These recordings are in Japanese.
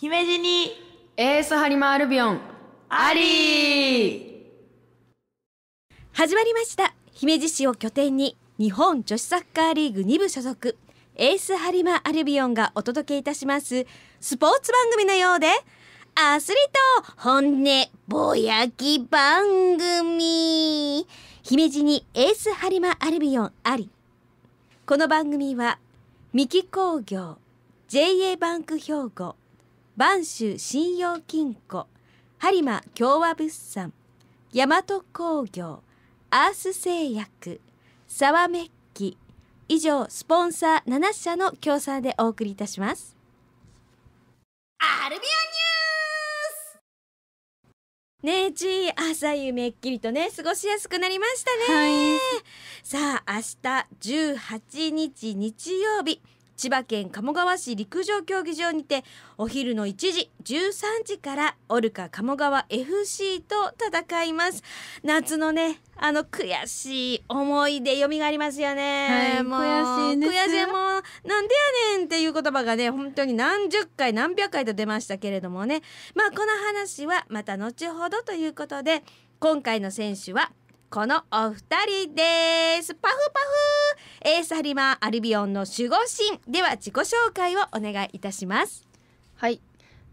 姫路にエースハリマアルビオンあり始まりました姫路市を拠点に日本女子サッカーリーグ2部所属エースハリマアルビオンがお届けいたしますスポーツ番組のようでアスリート本音ぼやき番組姫路にエースハリマアルビオンありこの番組は三木工業 JA バンク兵庫播州信用金庫播磨共和物産大和工業アース製薬沢メッキ以上スポンサー7社の協賛でお送りいたしますアルビオニュースねち朝夕めっきりとね過ごしやすくなりましたね、はい、さあ明日18日日曜日千葉県鴨川市陸上競技場にてお昼の1時13時からオルカ鴨川 FC と戦います夏のねあの悔しい思い出よみがえりますよね、はい、悔しいね悔しいもうなんでやねんっていう言葉がね本当に何十回何百回と出ましたけれどもねまあこの話はまた後ほどということで今回の選手はこのお二人ですパフパフエースハリマアルビオンの守護神では自己紹介をお願いいたしますはい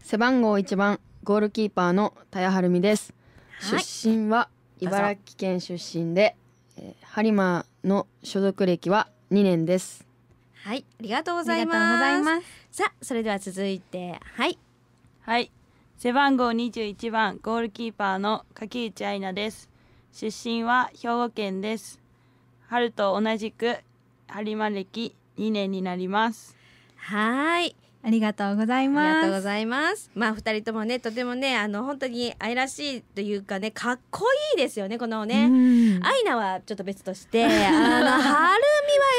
背番号一番ゴールキーパーの田谷晴美です、はい、出身は茨城県出身で、えー、ハリマの所属歴は2年ですはいありがとうございますさあそれでは続いてはいはい背番号21番ゴールキーパーの柿内愛菜です出身は兵庫県です。春と同じく播磨歴2年になります。はい。ありがとうございます。ありがとうございます。まあ二人ともねとてもねあの本当に愛らしいというかねかっこいいですよねこのね。アイナはちょっと別としてあのハルミはや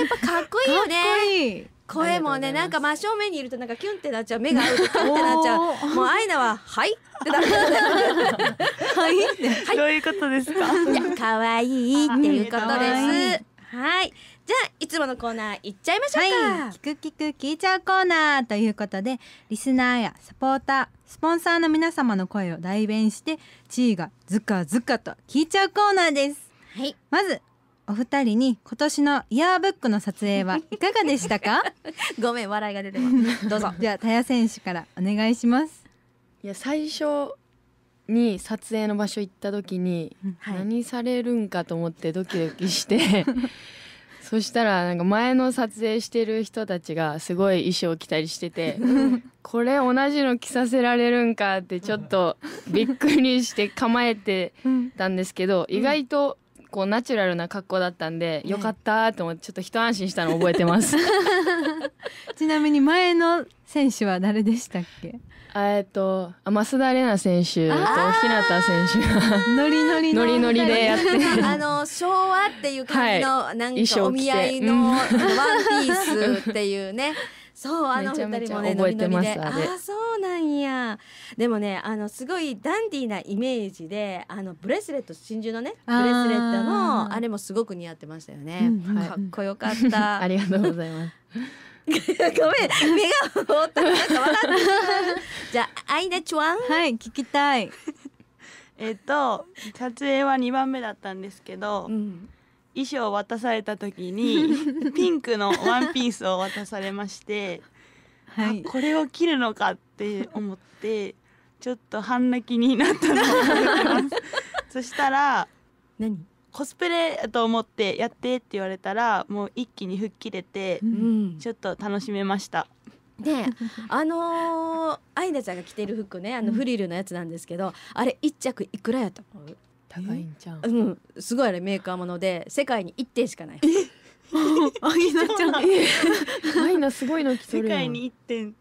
っぱかっこいいよね。かっこいい。声もねなんか真正面にいるとなんかキュンってなっちゃう目が合うとキュンってなっちゃうもうアイナは「はい?」ってなっちゃうはいってどういうことですかいや可愛いっていうことですはいじゃあいつものコーナーいっちゃいましょうか、はい、聞く聞く聞いちゃうコーナーということでリスナーやサポータースポンサーの皆様の声を代弁して地位がずかずかと聞いちゃうコーナーですはいまずお二人に今年のイヤーブックの撮影はい かがでしたかごめん笑いが出てます どうぞじゃあ田谷選手からお願いしますいや最初に撮影の場所行った時に、はい、何されるんかと思ってドキドキして そしたらなんか前の撮影してる人たちがすごい衣装着たりしててこれ同じの着させられるんかってちょっとびっくりして構えてたんですけど、意外と構ナチュラルな格好だったんで、よかったと思ってちょっと一安心したの覚えてます ちなみに前の選手は誰でしたっけえっと増田玲奈選手と日向選手ノリノリノリノリでやって あの昭和っていう感じの、はい、なんかお見合いのワンピースっていうね、そうあの二人もね覚えてますああそうなんやでもねあのすごいダンディーなイメージであのブレスレット真珠のねブレスレットのあれもすごく似合ってましたよね、うんはい、かっこよかった ありがとうございます ごめん目が覆ったなんか笑ってじゃあアイナチュワンはい聞きたい えっと撮影は二番目だったんですけど、うん衣装を渡された時に ピンクのワンピースを渡されまして、はい、これを着るのかって思ってちょっと半泣きになったのます そしたら何コスプレと思ってやってって言われたらもう一気に吹っ切れて、うん、ちょっと楽しめました。であのー、アイナちゃんが着てる服ねあのフリルのやつなんですけど、うん、あれ1着いくらやと思う高いんちゃううんすごいあれメーカーもので世界に1点しかないアイナちゃんアイナすごいの着てる世界に1点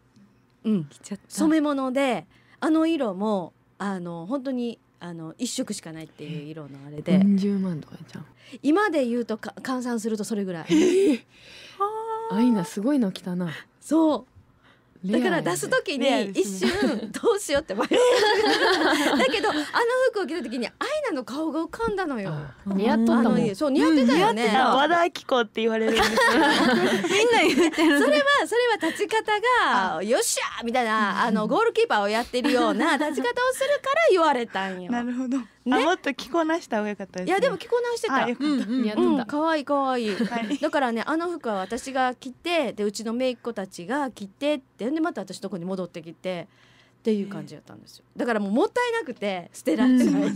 うん着ちゃった染め物であの色もあの本当にあの一色しかないっていう色のあれで40万とかじゃん今で言うとか換算するとそれぐらい、あー、アイナすごいの来たなそうだから出す時に一瞬どうしようって迷う だけどあの服を着た時にあイナの顔が浮かんだのよ。似合ってたもん。そう似合ってたよね。和田明子って言われるんです。みんな言ってる。それはそれは立ち方がよっしゃみたいなあのゴールキーパーをやってるような 立ち方をするから言われたんよ。なるほど。ね、もっと着こなした方が良かったです、ね、いやでも着こなしてた。うん可愛い可愛い。い、はだからねあの服は私が着てでうちの姪っ子たちが着てってでまた私のとこに戻ってきて。っていう感じだったんですよだからもうもったいなくて捨てられない、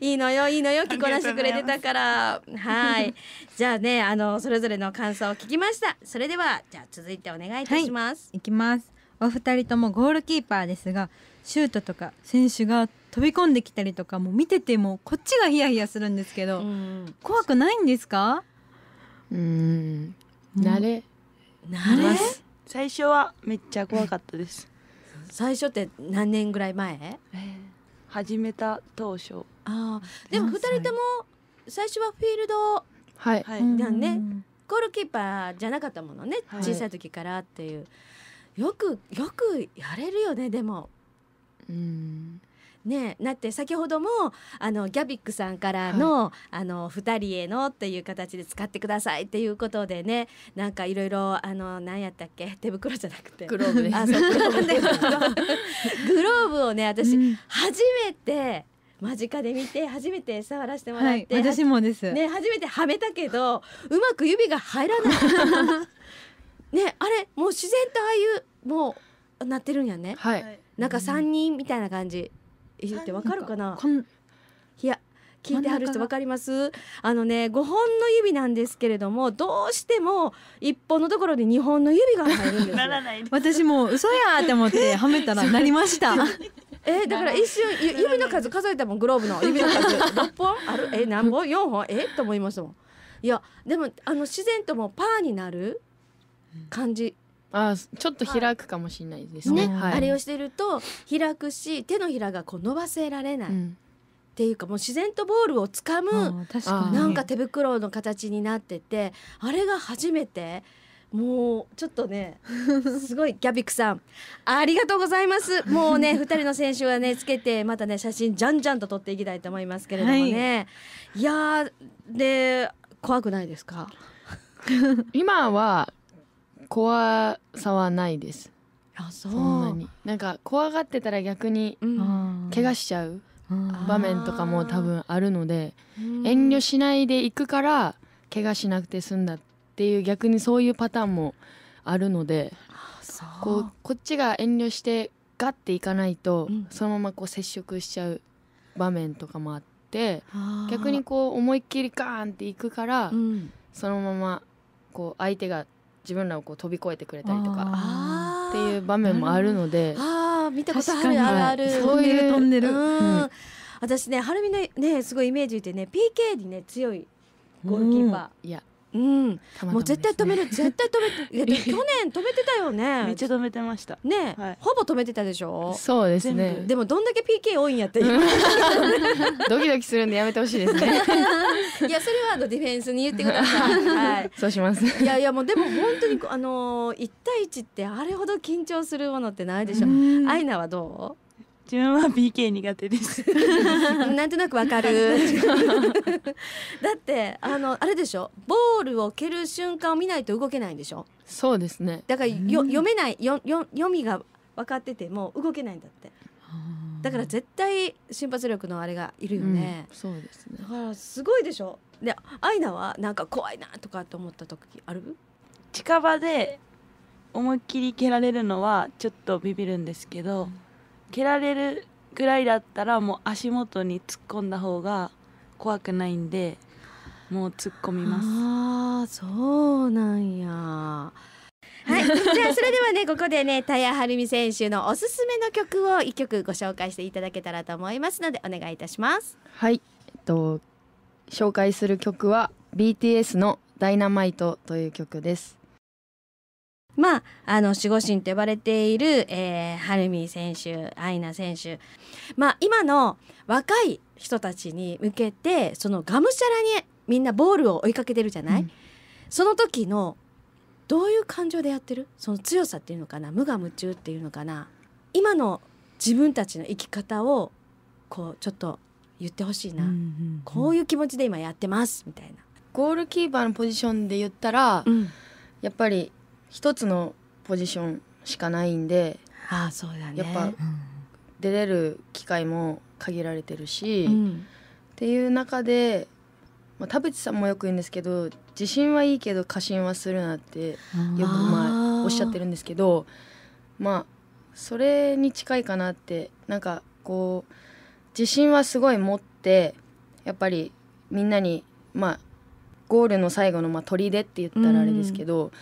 いいのよいいのよ着こなしてくれてたからはいじゃあねあのそれぞれの感想を聞きましたそれではじゃあ続いてお願いいたします、はい、いきますお二人ともゴールキーパーですがシュートとか選手が飛び込んできたりとかも見ててもこっちがヒヤヒヤするんですけど、うん、怖くないんですかうん慣れ慣れ最初はめっちゃ怖かったです最初って何年ぐらい前、えー、始めた当初あでも2人とも最初はフィールドはいなんね、ゴールキーパーじゃなかったものね、はい、小さい時からっていうよくよくやれるよねでもうんね、なって先ほどもあのギャビックさんからのはい、あの2人へのっていう形で使ってくださいっていうことでねなんかいろいろ何やったっけ手袋じゃなくてグローブあそう グローブをね私、うん、初めて間近で見て初めて触らせてもらって、はい、私もですね初めてはめたけどうまく指が入らない ねあれもう自然とああいうもうなってるんやね、はい、なんか3人みたいな感じ、うん言ってわかるかなないや聞いてはる人わかりますあのね五本の指なんですけれどもどうしても一本のところで2本の指が入るんですならない私もう嘘やって思ってはめたらなりました えだから一瞬指の数数えたもんグローブの指の数6本あるえ何本四本えと思いましたもんいやでもあの自然ともパーになる感じあちょっと開くかもしれないですね。ねはい、あれをしてると開くし手のひらがこう伸ばせられない。うん、っていうかもう自然とボールをつかむなんか手袋の形になっててあれが初めてもうちょっとね すごいギャビックさんありがとうございますもうね2 人の選手はねつけてまたね写真じゃんじゃんと撮っていきたいと思いますけれどもね、はい、いやで怖くないですか 今は怖さはないですあそうそんなになんか怖がってたら逆に怪我しちゃう場面とかも多分あるので遠慮しないで行くから怪我しなくて済んだっていう逆にそういうパターンもあるのでこうこっちが遠慮してガッていかないと、そのままこう接触しちゃう場面とかもあって逆にこう思いっきりガーンっていくから、そのままこう相手が自分らをこう飛び越えてくれたりとかっていう場面もあるので、ああ見たことあるあるそういう飛んでる、うん私ねはるみのねすごいイメージでね PK にね強いゴールキーパーいやうん、たまたまね、もう絶対止める 絶対止めて去年止めてたよねめっちゃ止めてましたね、はい、ほぼ止めてたでしょそうですねでもどんだけ PK 多いんやって ドキドキするんでやめてほしいですね いやそれはあのディフェンスに言ってください、はい、そうしますいやいやもうでも本当にあの一、対一ってあれほど緊張するものってないでしょアイナはどう自分は BK 苦手です なんとなくわかるだってあのあれでしょボールを蹴る瞬間を見ないと動けないんでしょそうですねだからよ読めないよよ読みが分かってても動けないんだってだから絶対瞬発力のあれがいるよね、うん、そうですねだからすごいでしょでアイナはなんか怖いなとかと思った時ある近場で思いっきり蹴られるのはちょっとビビるんですけど、うん蹴られるぐらいだったらもう足元に突っ込んだ方が怖くないんでもう突っ込みますああそうなんやはい、じゃあそれではねここでね田谷晴美選手のおすすめの曲を一曲ご紹介していただけたらと思いますのでお願いいたします。はい、えっと、紹介する曲は BTS の「ダイナマイトという曲です。まあ、あの守護神と呼ばれている、えー、晴海選手、アイナ選手、まあ、今の若い人たちに向けてそのがむしゃらにみんなボールを追いかけてるじゃない、うん、その時のどういう感情でやってるその強さっていうのかな無我夢中っていうのかな今の自分たちの生き方をこうちょっと言ってほしいな、うんうんうん、こういう気持ちで今やってますみたいな。ゴールキーパーのポジションで言ったら、うん、やっぱり一つのポジションしかないんであそうだ、ね、やっぱ、出れる機会も限られてるし、うん、っていう中で、まあ、田淵さんもよく言うんですけど自信はいいけど過信はするなってよくまあおっしゃってるんですけどまあそれに近いかなってなんかこう自信はすごい持ってやっぱりみんなにまあゴールの最後の、まあ、砦って言ったらあれですけど、うん、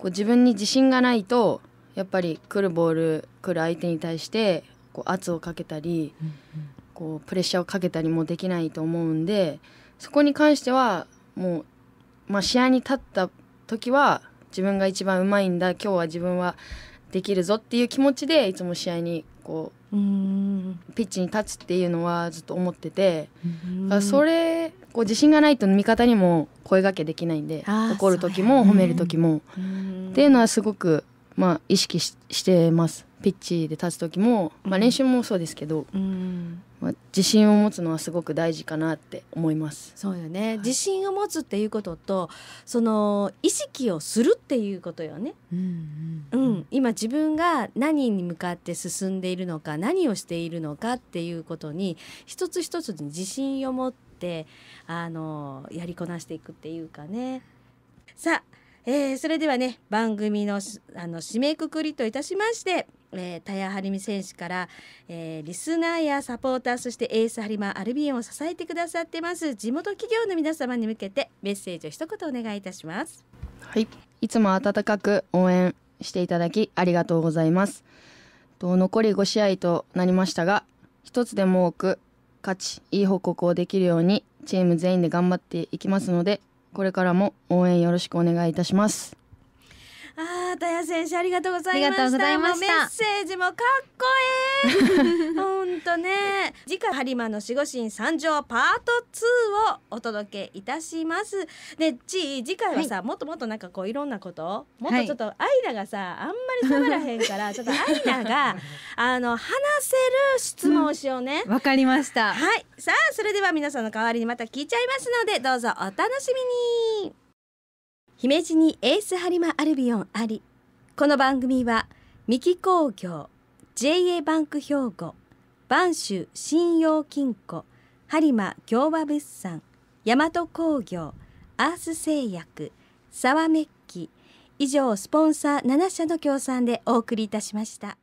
こう自分に自信がないとやっぱり来るボール来る相手に対してこう圧をかけたり、こうプレッシャーをかけたりもできないと思うんでそこに関してはもう、まあ、試合に立った時は自分が一番うまいんだ今日は自分はできるぞっていう気持ちでいつも試合にこうピッチに立つっていうのはずっと思っててそれこう自信がないと味方にも声がけできないんで怒る時も褒める時も、っていうのはすごく、まあ、意識ししてますピッチで立つ時も、まあ、練習もそうですけど、まあ、自信を持つのはすごく大事かなって思いますそうよね、はい、自信を持つっていうこととその意識をするっていうことよね、うん、うんうん、今自分が何に向かって進んでいるのか何をしているのかっていうことに一つ一つに自信を持っててあのやりこなしていくっていうかね。さあ、えー、それではね番組のあの締めくくりといたしまして。えー、タヤハリミ選手から、えー、リスナーやサポーターそしてエースハリマアルビオンを支えてくださってます地元企業の皆様に向けてメッセージを一言お願いいたしますはいいつも温かく応援していただきありがとうございますと残り5試合となりましたが一つでも多く勝ちいい報告をできるようにチーム全員で頑張っていきますのでこれからも応援よろしくお願いいたしますああ、たや選手ありがとうございました。したメッセージもかっこええ。本当ね。次回播磨の守護神参上パート2をお届けいたします。で、ち次回はさ、はい、もっともっとなんかこういろんなこと、もっとちょっとアイナがさ、あんまり喋らへんから、ちょっとアイナがあの話せる質問をしようね。わ、うん、かりました。はい。さあ、それでは皆さんの代わりにまた聞いちゃいますので、どうぞお楽しみに。姫路にエース播磨アルビオンありこの番組は三木工業 JA バンク兵庫播州信用金庫播磨共和物産大和工業アース製薬沢メッキ以上スポンサー7社の協賛でお送りいたしました。